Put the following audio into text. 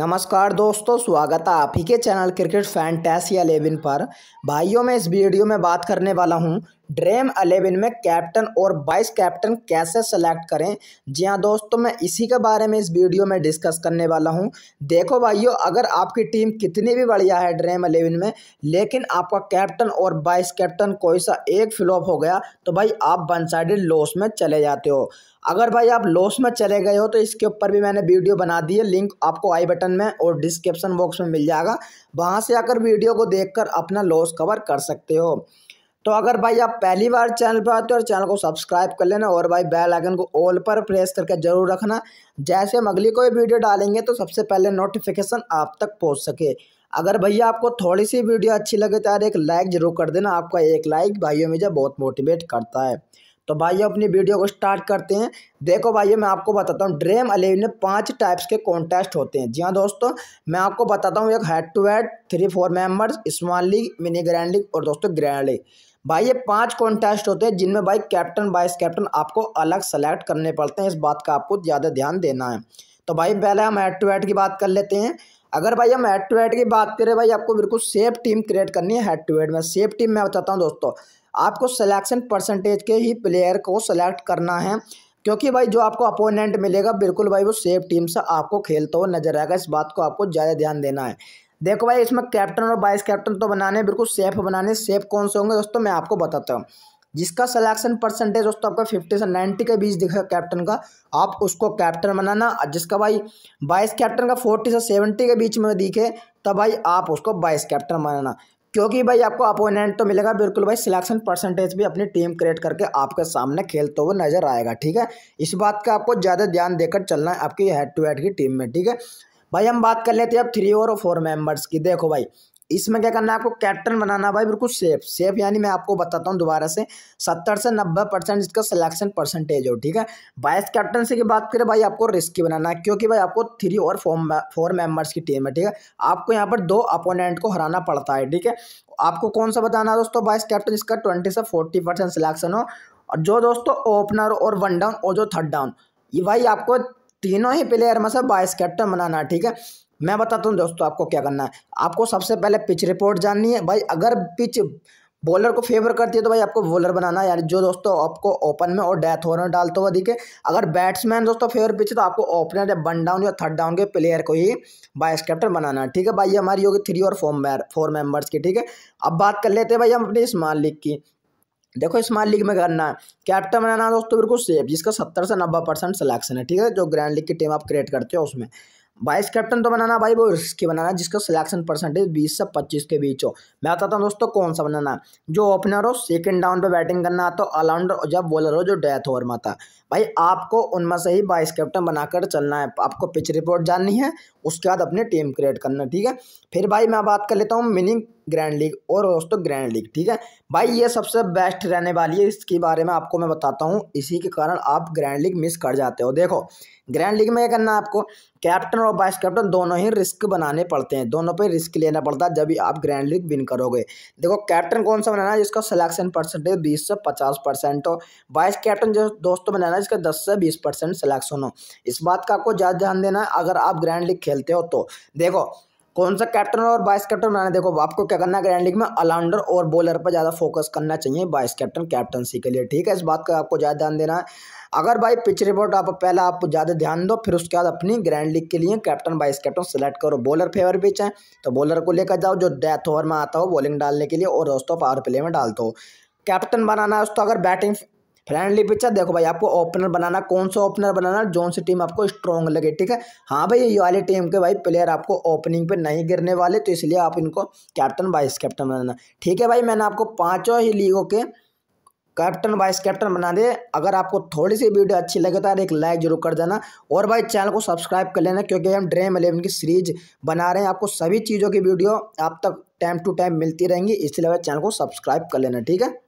नमस्कार दोस्तों स्वागत है आप ही के चैनल क्रिकेट फैन टैस या पर भाइयों मैं इस वीडियो में बात करने वाला हूं ड्रेम अलेवन में कैप्टन और वाइस कैप्टन कैसे सेलेक्ट करें जी हाँ दोस्तों मैं इसी के बारे में इस वीडियो में डिस्कस करने वाला हूँ देखो भाइयों अगर आपकी टीम कितनी भी बढ़िया है ड्रेम अलेवन में लेकिन आपका कैप्टन और वाइस कैप्टन कोई सा एक फ्लॉप हो गया तो भाई आप वन साइडेड लॉस में चले जाते हो अगर भाई आप लॉस में चले गए हो तो इसके ऊपर भी मैंने वीडियो बना दी है लिंक आपको आई बटन में और डिस्क्रिप्शन बॉक्स में मिल जाएगा वहाँ से आकर वीडियो को देखकर अपना लॉस कवर कर सकते हो तो अगर भाई आप पहली बार चैनल पर आते हो और चैनल को सब्सक्राइब कर लेना और भाई बेल आइकन को ऑल पर प्रेस करके जरूर रखना जैसे हम अगली कोई वीडियो डालेंगे तो सबसे पहले नोटिफिकेशन आप तक पहुंच सके अगर भैया आपको थोड़ी सी वीडियो अच्छी लगे तो यार एक लाइक जरूर कर देना आपका एक लाइक भाइयों मुझे बहुत मोटिवेट करता है तो भाइयों अपनी वीडियो को स्टार्ट करते हैं देखो भाइयों मैं आपको बताता हूँ ड्रीम अलेवन में पांच टाइप्स के कॉन्टेस्ट होते हैं जी हाँ दोस्तों मैं आपको बताता हूँ एक head to head three four members small league mini grand league और दोस्तों ग्रैंड लीग भाई ये पांच कॉन्टेस्ट होते हैं जिनमें भाई कैप्टन वाइस कैप्टन आपको अलग सेलेक्ट करने पड़ते हैं इस बात का आपको ज़्यादा ध्यान देना है तो भाई पहले हम एड टू एड की बात कर लेते हैं अगर भाई हम हेड टू हेड की बात करें भाई आपको बिल्कुल सेफ टीम क्रिएट करनी है हेड टू हेड में सेफ टीम मैं बताता हूँ दोस्तों आपको सिलेक्शन परसेंटेज के ही प्लेयर को सेलेक्ट करना है क्योंकि भाई जो आपको अपोनेंट मिलेगा बिल्कुल भाई वो सेफ टीम से आपको खेलता हुआ नजर आएगा इस बात को आपको ज़्यादा ध्यान देना है देखो भाई इसमें कैप्टन और वाइस कैप्टन तो बनाने बिल्कुल सेफ बनाने सेफ कौन से होंगे दोस्तों मैं आपको बताता हूँ जिसका सिलेक्शन परसेंटेज दोस्तों आपका फिफ्टी से नाइन्टी के बीच दिखेगा कैप्टन का आप उसको कैप्टन बनाना जिसका भाई वाइस कैप्टन का फोर्टी से सेवेंटी के बीच में दिखे तब भाई आप उसको वाइस कैप्टन बनाना क्योंकि भाई आपको अपोनेंट तो मिलेगा बिल्कुल भाई सिलेक्शन परसेंटेज भी अपनी टीम क्रिएट करके आपके सामने खेलते हुए नजर आएगा ठीक है इस बात का आपको ज़्यादा ध्यान देकर चलना है आपकी हेड टू हेड की टीम में ठीक है भाई हम बात कर लेते हैं अब थ्री और फोर मेंबर्स की देखो भाई इसमें क्या करना है आपको कैप्टन बनाना भाई बिल्कुल सेफ सेफ यानी मैं आपको बताता हूँ दोबारा से सत्तर से नब्बे परसेंट इसका सिलेक्शन परसेंटेज हो ठीक है वाइस कैप्टन से की बात करें भाई आपको रिस्की बनाना है क्योंकि भाई आपको थ्री और फोर फोर मेंबर्स की टीम है ठीक है आपको यहाँ पर दो अपोनेंट को हराना पड़ता है ठीक है आपको कौन सा बताना है दोस्तों वाइस कैप्टन इसका ट्वेंटी से फोर्टी परसेंट सिलेक्शन हो और जो दोस्तों ओपनर और वन डाउन और जो थर्ड डाउन ये भाई आपको तीनों ही प्लेयर में से बाईस कैप्टन बनाना है ठीक है मैं बताता हूँ दोस्तों आपको क्या करना है आपको सबसे पहले पिच रिपोर्ट जाननी है भाई अगर पिच बॉलर को फेवर करती है तो भाई आपको बॉलर बनाना यार जो दोस्तों आपको ओपन में और डेथ ओवर में डालते हुआ दिखे अगर बैट्समैन दोस्तों फेवर पिच तो आपको ओपनर या वन डाउन या थर्ड डाउन के प्लेयर को ही बाइस कैप्टन बनाना है ठीक है भाई हमारी होगी थ्री और फोर फोर मेंबर्स की ठीक है अब बात कर लेते हैं भाई हम अपनी स्मॉल लीग की देखो स्मॉल लीग में करना है कैप्टन बनाना है दोस्तों बिल्कुल सेफ जिसका सत्तर से नब्बे परसेंट सिलेक्शन है ठीक है जो ग्रैंड लीग की टीम आप क्रिएट करते हो उसमें वाइस कैप्टन तो बनाना भाई वो रिस्की बनाना जिसका सिलेक्शन परसेंटेज बीस से पच्चीस के बीच हो मैं बताता हूँ दोस्तों कौन सा बनाना जो ओपनर हो सेकेंड डाउन पे बैटिंग करना आता हो ऑलराउंडर जब बॉलर हो जो डेथ ओवर में आता भाई आपको उनमें से ही वाइस कैप्टन बनाकर चलना है आपको पिच रिपोर्ट जाननी है उसके बाद अपनी टीम क्रिएट करना ठीक है फिर भाई मैं बात कर लेता हूँ मिनिंग ग्रैंड लीग और दोस्तों ग्रैंड लीग ठीक है भाई ये सबसे बेस्ट रहने वाली है इसके बारे में आपको मैं बताता हूँ इसी के कारण आप ग्रैंड लीग मिस कर जाते हो देखो ग्रैंड लीग में यह करना आपको कैप्टन और वाइस कैप्टन दोनों ही रिस्क बनाने पड़ते हैं दोनों पर रिस्क लेना पड़ता है जब भी आप ग्रैंड लीग विन करोगे देखो कैप्टन कौन सा बनाना है जिसका सिलेक्शन परसेंटेज बीस से पचास परसेंट हो वाइस कैप्टन जो दोस्तों बनाना है जिसका दस से बीस परसेंट सिलेक्शन हो इस बात का आपको ज़्यादा ध्यान देना है अगर आप ग्रैंड लीग खेलते हो तो देखो कौन सा कैप्टन और वाइस कैप्टन बनाना देखो आपको क्या करना है ग्रैंड लीग में अलाउंडर और बॉलर पर ज़्यादा फोकस करना चाहिए वाइस कैप्टन कैप्टनसी के लिए ठीक है इस बात का आपको ज़्यादा ध्यान देना है अगर भाई पिच रिपोर्ट आप पहले आप ज़्यादा ध्यान दो फिर उसके बाद अपनी ग्रैंड लीग के लिए कैप्टन वाइस कैप्टन सेलेक्ट करो बॉलर फेवर पिच है तो बॉलर को लेकर जाओ जो डेथ ओवर में आता हो बॉलिंग डालने के लिए और दोस्तों पावर प्ले में डालते हो कैप्टन बनाना है उसको तो अगर बैटिंग फ्रेंडली पिक्चर देखो भाई आपको ओपनर बनाना कौन सा ओपनर बनाना जोन सी टीम आपको स्ट्रॉन्ग लगे ठीक है हाँ भाई ये वाली टीम के भाई प्लेयर आपको ओपनिंग पे नहीं गिरने वाले तो इसलिए आप इनको कैप्टन वाइस कैप्टन बनाना ठीक है भाई मैंने आपको पाँचों ही लीगों के कैप्टन वाइस कैप्टन बना दे अगर आपको थोड़ी सी वीडियो अच्छी लगे तो यार एक लाइक जरूर कर देना और भाई चैनल को सब्सक्राइब कर लेना क्योंकि हम ड्रीम इलेवन की सीरीज बना रहे हैं आपको सभी चीज़ों की वीडियो आप तक टाइम टू टाइम मिलती रहेंगी इसलिए भाई चैनल को सब्सक्राइब कर लेना ठीक है